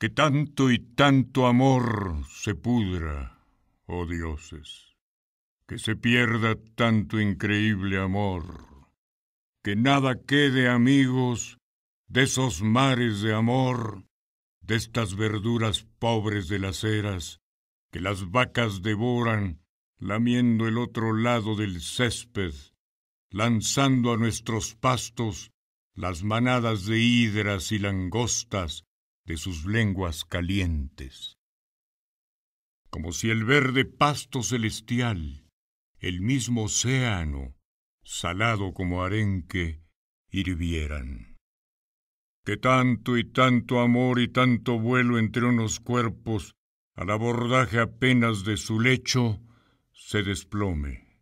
que tanto y tanto amor se pudra, oh dioses, que se pierda tanto increíble amor, que nada quede amigos de esos mares de amor, de estas verduras pobres de las eras, que las vacas devoran, lamiendo el otro lado del césped, lanzando a nuestros pastos las manadas de hidras y langostas, de sus lenguas calientes. Como si el verde pasto celestial, el mismo océano, salado como arenque, hirvieran. Que tanto y tanto amor y tanto vuelo entre unos cuerpos, al abordaje apenas de su lecho, se desplome.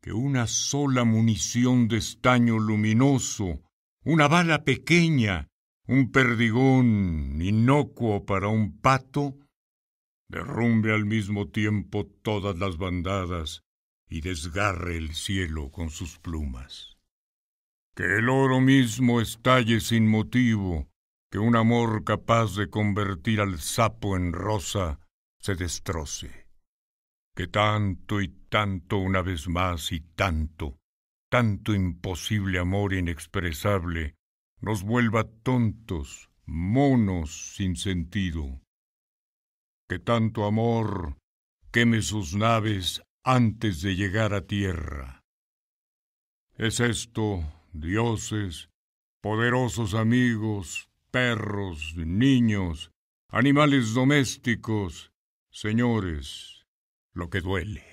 Que una sola munición de estaño luminoso, una bala pequeña, un perdigón inocuo para un pato, derrumbe al mismo tiempo todas las bandadas y desgarre el cielo con sus plumas. Que el oro mismo estalle sin motivo, que un amor capaz de convertir al sapo en rosa se destroce. Que tanto y tanto una vez más y tanto, tanto imposible amor inexpresable nos vuelva tontos, monos sin sentido. Que tanto amor queme sus naves antes de llegar a tierra. Es esto, dioses, poderosos amigos, perros, niños, animales domésticos, señores, lo que duele.